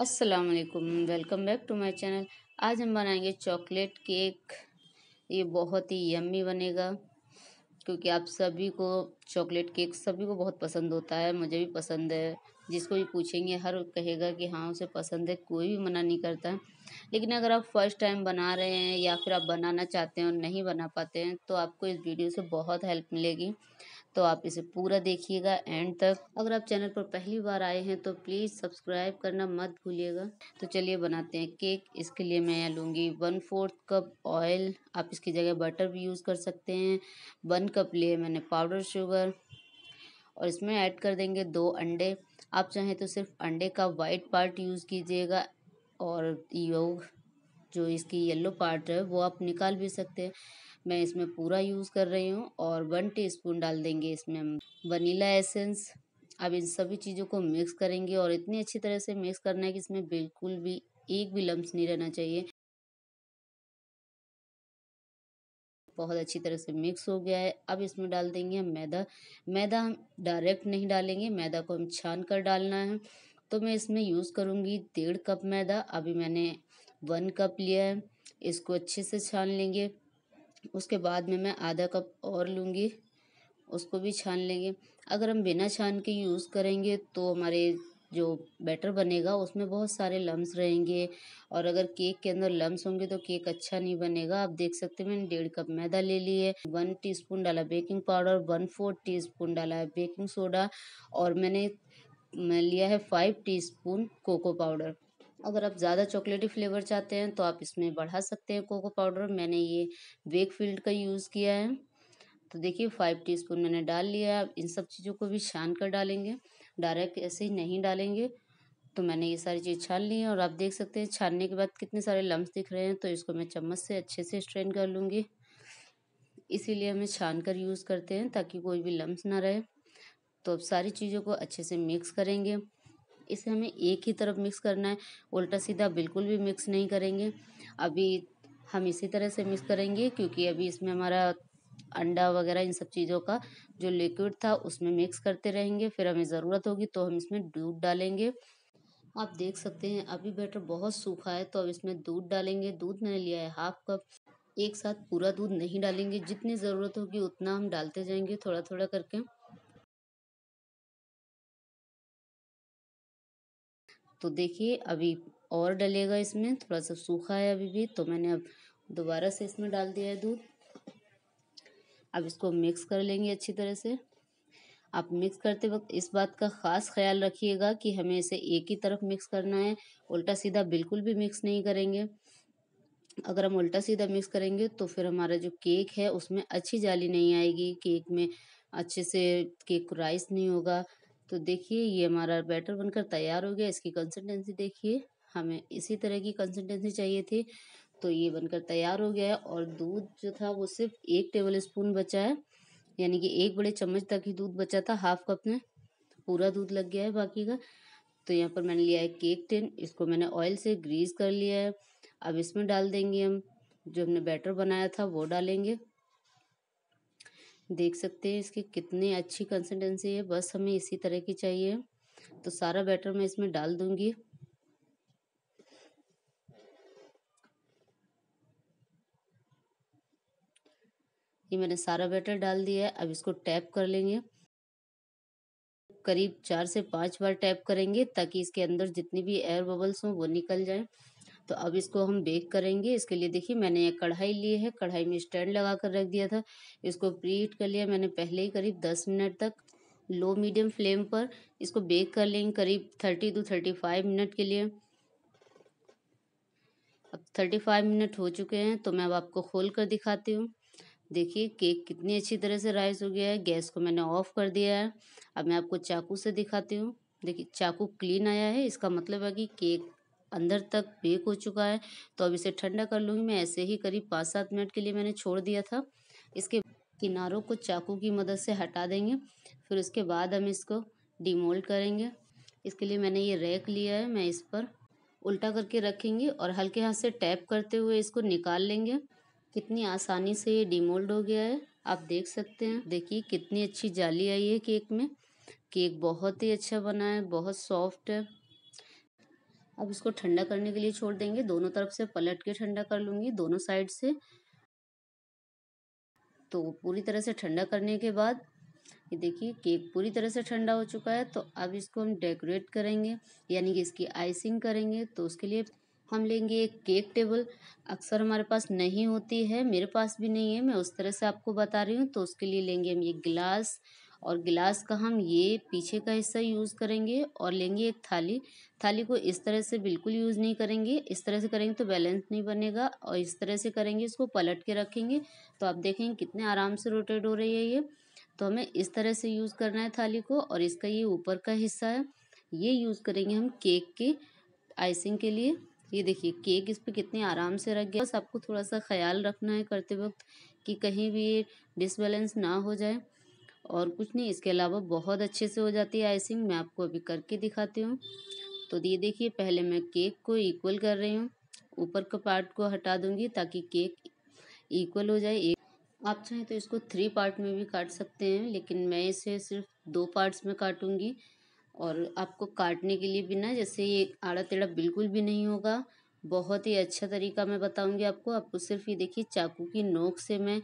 अस्सलाम वालेकुम welcome back to my channel आज हम बनाएंगे चॉकलेट केक ये बहुत ही यम्मी बनेगा क्योंकि आप सभी को चॉकलेट केक सभी को बहुत पसंद होता है मुझे भी पसंद है जिसको भी पूछेंगे हर कहेगा कि हाँ उसे पसंद है कोई भी मना नहीं करता लेकिन अगर आप फर्स्ट टाइम बना रहे हैं या फिर आप बनाना चाहते हैं और नहीं बना पाते हैं तो आपको इस वीडियो से बहुत हेल्प मिलेगी तो आप इसे पूरा देखिएगा एंड तक अगर आप चैनल पर पहली बार आए हैं तो प्लीज़ सब्सक्राइब करना मत भूलिएगा तो चलिए बनाते हैं केक इसके लिए मैं लूँगी वन फोर्थ कप ऑयल आप इसकी जगह बटर भी यूज़ कर सकते हैं वन कप लिए मैंने पाउडर शुगर और इसमें ऐड कर देंगे दो अंडे आप चाहें तो सिर्फ अंडे का वाइट पार्ट यूज़ कीजिएगा और योग जो इसकी येलो पार्ट है वो आप निकाल भी सकते हैं मैं इसमें पूरा यूज़ कर रही हूँ और वन टीस्पून डाल देंगे इसमें हम वनीला एसेंस अब इन सभी चीज़ों को मिक्स करेंगे और इतनी अच्छी तरह से मिक्स करना है कि इसमें बिल्कुल भी एक भी लम्ब नहीं रहना चाहिए बहुत अच्छी तरह से मिक्स हो गया है अब इसमें डाल देंगे हम मैदा मैदा हम डायरेक्ट नहीं डालेंगे मैदा को हम छान कर डालना है तो मैं इसमें यूज़ करूँगी डेढ़ कप मैदा अभी मैंने वन कप लिया है इसको अच्छे से छान लेंगे उसके बाद में मैं आधा कप और लूँगी उसको भी छान लेंगे अगर हम बिना छान के यूज़ करेंगे तो हमारे जो बैटर बनेगा उसमें बहुत सारे लम्स रहेंगे और अगर केक के अंदर लम्स होंगे तो केक अच्छा नहीं बनेगा आप देख सकते हैं मैंने डेढ़ कप मैदा ले लिए वन टीस्पून डाला baking powder one fourth teaspoon डाला है बेकिंग सोडा और मैंने मैं लिया है फाइव टीस्पून कोको पाउडर अगर आप ज़्यादा चॉकलेटी फ्लेवर चाहते हैं तो आप इसमें बढ़ा सकते हैं कोको पाउडर मैंने ये वेकफील्ड का यूज़ किया है तो देखिए फाइव टीस्पून मैंने डाल लिया है इन सब चीज़ों को भी छान कर डालेंगे डायरेक्ट ऐसे ही नहीं डालेंगे तो मैंने ये सारी चीज़ छान ली है और आप देख सकते हैं छानने के बाद कितने सारे लम्ब दिख रहे हैं तो इसको मैं चम्मच से अच्छे से स्ट्रेन कर लूँगी इसीलिए हमें छान कर यूज़ करते हैं ताकि कोई भी लम्ब ना रहे तो अब सारी चीज़ों को अच्छे से मिक्स करेंगे इसे हमें एक ही तरफ मिक्स करना है उल्टा सीधा बिल्कुल भी मिक्स नहीं करेंगे अभी हम इसी तरह से मिक्स करेंगे क्योंकि अभी इसमें हमारा अंडा वगैरह इन सब चीज़ों का जो लिक्विड था उसमें मिक्स करते रहेंगे फिर हमें ज़रूरत होगी तो हम इसमें दूध डालेंगे आप देख सकते हैं अभी बैटर बहुत सूखा है तो अब इसमें दूध डालेंगे दूध मैंने लिया है हाफ कप एक साथ पूरा दूध नहीं डालेंगे जितनी ज़रूरत होगी उतना हम डालते जाएंगे थोड़ा थोड़ा करके तो देखिए अभी और डलेगा इसमें थोड़ा सा सूखा है अभी भी तो मैंने अब दोबारा से इसमें डाल दिया है दूध अब इसको मिक्स कर लेंगे अच्छी तरह से आप मिक्स करते वक्त इस बात का ख़ास ख्याल रखिएगा कि हमें इसे एक ही तरफ मिक्स करना है उल्टा सीधा बिल्कुल भी मिक्स नहीं करेंगे अगर हम उल्टा सीधा मिक्स करेंगे तो फिर हमारा जो केक है उसमें अच्छी जाली नहीं आएगी केक में अच्छे से केक राइस नहीं होगा तो देखिए ये हमारा बैटर बनकर तैयार हो गया इसकी कंसिस्टेंसी देखिए हमें इसी तरह की कंसिस्टेंसी चाहिए थी तो ये बनकर तैयार हो गया है और दूध जो था वो सिर्फ एक टेबल स्पून बचा है यानी कि एक बड़े चम्मच तक ही दूध बचा था हाफ कप में पूरा दूध लग गया है बाकी का तो यहाँ पर मैंने लिया है केक टिन इसको मैंने ऑयल से ग्रीस कर लिया है अब इसमें डाल देंगे हम जो हमने बैटर बनाया था वो डालेंगे देख सकते हैं इसकी कितनी अच्छी कंसिस्टेंसी है बस हमें इसी तरह की चाहिए तो सारा बैटर मैं इसमें डाल दूंगी ये मैंने सारा बैटर डाल दिया है अब इसको टैप कर लेंगे करीब चार से पांच बार टैप करेंगे ताकि इसके अंदर जितनी भी एयर बबल्स हों वो निकल जाएं तो अब इसको हम बेक करेंगे इसके लिए देखिए मैंने एक कढ़ाई ली है कढ़ाई में स्टैंड लगा कर रख दिया था इसको प्रीट कर लिया मैंने पहले ही करीब दस मिनट तक लो मीडियम फ्लेम पर इसको बेक कर लेंगे करीब thirty to thirty five minute के लिए अब थर्टी फाइव मिनट हो चुके हैं तो मैं अब आपको खोल कर दिखाती हूँ देखिए केक कितनी अच्छी तरह से राइस हो गया है गैस को मैंने ऑफ कर दिया है अब मैं आपको चाकू से दिखाती हूँ देखिए चाकू क्लीन आया है इसका मतलब है कि केक अंदर तक बेक हो चुका है तो अब इसे ठंडा कर लूँगी मैं ऐसे ही करीब पाँच सात मिनट के लिए मैंने छोड़ दिया था इसके किनारों को चाकू की मदद से हटा देंगे फिर उसके बाद हम इसको डिमोल्ड करेंगे इसके लिए मैंने ये रैक लिया है मैं इस पर उल्टा करके रखेंगे और हल्के हाथ से टैप करते हुए इसको निकाल लेंगे कितनी आसानी से ये डिमोल्ड हो गया है आप देख सकते हैं देखिए कितनी अच्छी जाली आई है केक में केक बहुत ही अच्छा बना है बहुत सॉफ्ट है अब इसको ठंडा करने के लिए छोड़ देंगे दोनों तरफ से पलट के ठंडा कर लूंगी दोनों साइड से तो पूरी तरह से ठंडा करने के बाद ये देखिए केक पूरी तरह से ठंडा हो चुका है तो अब इसको हम डेकोरेट करेंगे यानी कि इसकी आइसिंग करेंगे तो उसके लिए हम लेंगे एक केक टेबल अक्सर हमारे पास नहीं होती है मेरे पास भी नहीं है मैं उस तरह से आपको बता रही हूँ तो उसके लिए लेंगे हम ये गिलास और गिलास का हम ये पीछे का हिस्सा यूज़ करेंगे और लेंगे एक थाली थाली को इस तरह से बिल्कुल यूज़ नहीं करेंगे इस तरह से करेंगे तो बैलेंस नहीं बनेगा और इस तरह से करेंगे इसको पलट के रखेंगे तो आप देखेंगे कितने आराम से रोटेट हो रही है ये तो हमें इस तरह से यूज़ करना है थाली को और इसका ये ऊपर का हिस्सा है ये यूज़ करेंगे हम केक के आइसिंग के लिए ये देखिए केक इस पर कितने आराम से रख गया बस आपको थोड़ा सा ख्याल रखना है करते वक्त कि कहीं भी ये डिसबैलेंस ना हो जाए और कुछ नहीं इसके अलावा बहुत अच्छे से हो जाती है आइसिंग मैं आपको अभी करके दिखाती हूँ तो ये देखिए पहले मैं केक को इक्वल कर रही हूँ ऊपर का पार्ट को हटा दूँगी ताकि केक इक्वल हो जाए एक आप चाहें तो इसको थ्री पार्ट में भी काट सकते हैं लेकिन मैं इसे सिर्फ दो पार्ट्स में काटूँगी और आपको काटने के लिए भी ना जैसे ये आड़ा टेढ़ा बिल्कुल भी नहीं होगा बहुत ही अच्छा तरीका मैं बताऊंगी आपको आपको सिर्फ ये देखिए चाकू की नोक से मैं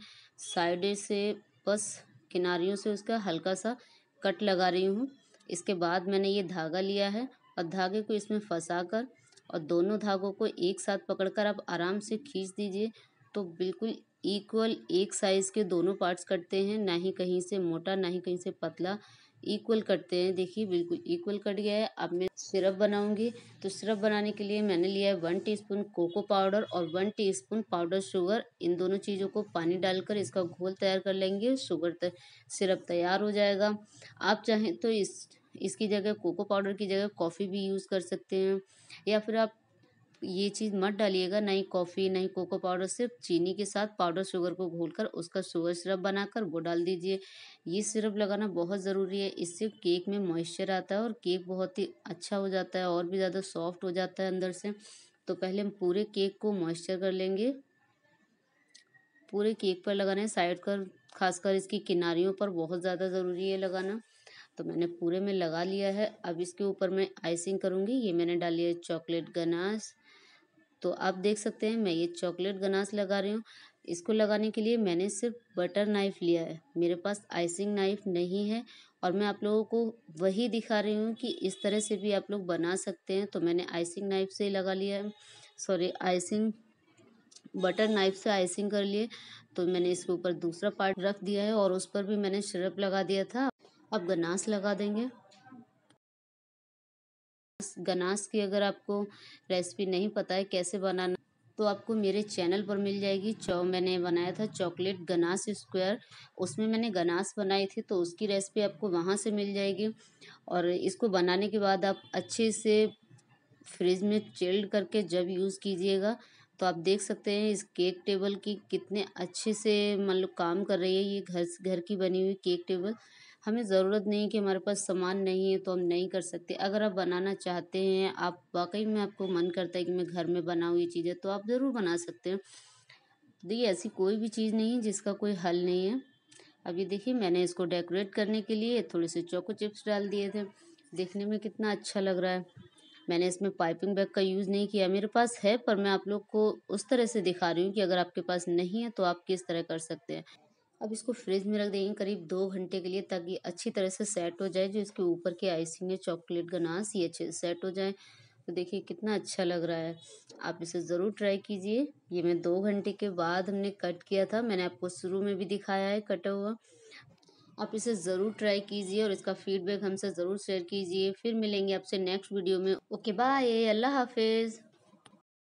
साइड से बस किनारियों से उसका हल्का सा कट लगा रही हूँ इसके बाद मैंने ये धागा लिया है और धागे को इसमें फंसा कर और दोनों धागों को एक साथ पकड़ कर आप आराम से खींच दीजिए तो बिल्कुल इक्वल एक साइज़ के दोनों पार्ट्स कटते हैं ना ही कहीं से मोटा ना ही कहीं से पतला इक्वल कटते हैं देखिए बिल्कुल इक्वल कट गया है अब मैं सिरप बनाऊंगी तो सिरप बनाने के लिए मैंने लिया है वन टीस्पून कोको पाउडर और वन टीस्पून पाउडर शुगर इन दोनों चीज़ों को पानी डालकर इसका घोल तैयार कर लेंगे शुगर तय सिरप तैयार हो जाएगा आप चाहें तो इस इसकी जगह कोको पाउडर की जगह कॉफ़ी भी यूज़ कर सकते हैं या फिर आप ये चीज़ मत डालिएगा नहीं कॉफ़ी नहीं कोको पाउडर सिर्फ चीनी के साथ पाउडर शुगर को घोलकर उसका शुगर सिरप बनाकर वो डाल दीजिए ये सिरप लगाना बहुत ज़रूरी है इससे केक में मॉइस्चर आता है और केक बहुत ही अच्छा हो जाता है और भी ज़्यादा सॉफ्ट हो जाता है अंदर से तो पहले हम पूरे केक को मॉइस्चर कर लेंगे पूरे केक पर लगाना है साइड कर खासकर इसकी किनारियों पर बहुत ज़्यादा ज़रूरी है लगाना तो मैंने पूरे में लगा लिया है अब इसके ऊपर मैं आइसिंग करूँगी ये मैंने डाली है चॉकलेट गनाश तो आप देख सकते हैं मैं ये चॉकलेट गनास लगा रही हूँ इसको लगाने के लिए मैंने सिर्फ बटर नाइफ़ लिया है मेरे पास आइसिंग नाइफ़ नहीं है और मैं आप लोगों को वही दिखा रही हूँ कि इस तरह से भी आप लोग बना सकते हैं तो मैंने आइसिंग नाइफ़ से ही लगा लिया है सॉरी आइसिंग बटर नाइफ से आइसिंग कर लिए तो मैंने इसके ऊपर दूसरा पार्ट रख दिया है और उस पर भी मैंने शरप लगा दिया था अब गनास लगा देंगे गनाश की अगर आपको रेसिपी नहीं पता है कैसे बनाना तो आपको मेरे चैनल पर मिल जाएगी चौ मैंने बनाया था चॉकलेट गनाश स्क्वायर उसमें मैंने गनाश बनाई थी तो उसकी रेसिपी आपको वहाँ से मिल जाएगी और इसको बनाने के बाद आप अच्छे से फ्रिज में चिल्ड करके जब यूज़ कीजिएगा तो आप देख सकते हैं इस केक टेबल की कितने अच्छे से मतलब काम कर रही है ये घर घर की बनी हुई केक टेबल हमें ज़रूरत नहीं कि हमारे पास सामान नहीं है तो हम नहीं कर सकते अगर आप बनाना चाहते हैं आप वाकई में आपको मन करता है कि मैं घर में बनाऊँ ये चीज़ें तो आप ज़रूर बना सकते हैं देखिए ऐसी कोई भी चीज़ नहीं है जिसका कोई हल नहीं है अभी देखिए मैंने इसको डेकोरेट करने के लिए थोड़े से चोको चिप्स डाल दिए थे देखने में कितना अच्छा लग रहा है मैंने इसमें पाइपिंग बैग का यूज़ नहीं किया मेरे पास है पर मैं आप लोग को उस तरह से दिखा रही हूँ कि अगर आपके पास नहीं है तो आप किस तरह कर सकते हैं अब इसको फ्रिज में रख देंगे करीब दो घंटे के लिए ताकि अच्छी तरह से सेट हो जाए जो इसके ऊपर की आइसिंग है चॉकलेट गनास ये अच्छे सेट हो जाए तो देखिए कितना अच्छा लग रहा है आप इसे ज़रूर ट्राई कीजिए ये मैं दो घंटे के बाद हमने कट किया था मैंने आपको शुरू में भी दिखाया है कटा हुआ आप इसे ज़रूर ट्राई कीजिए और इसका फीडबैक हमसे ज़रूर शेयर कीजिए फिर मिलेंगे आपसे नेक्स्ट वीडियो में ओके बाय अल्लाह हाफिज़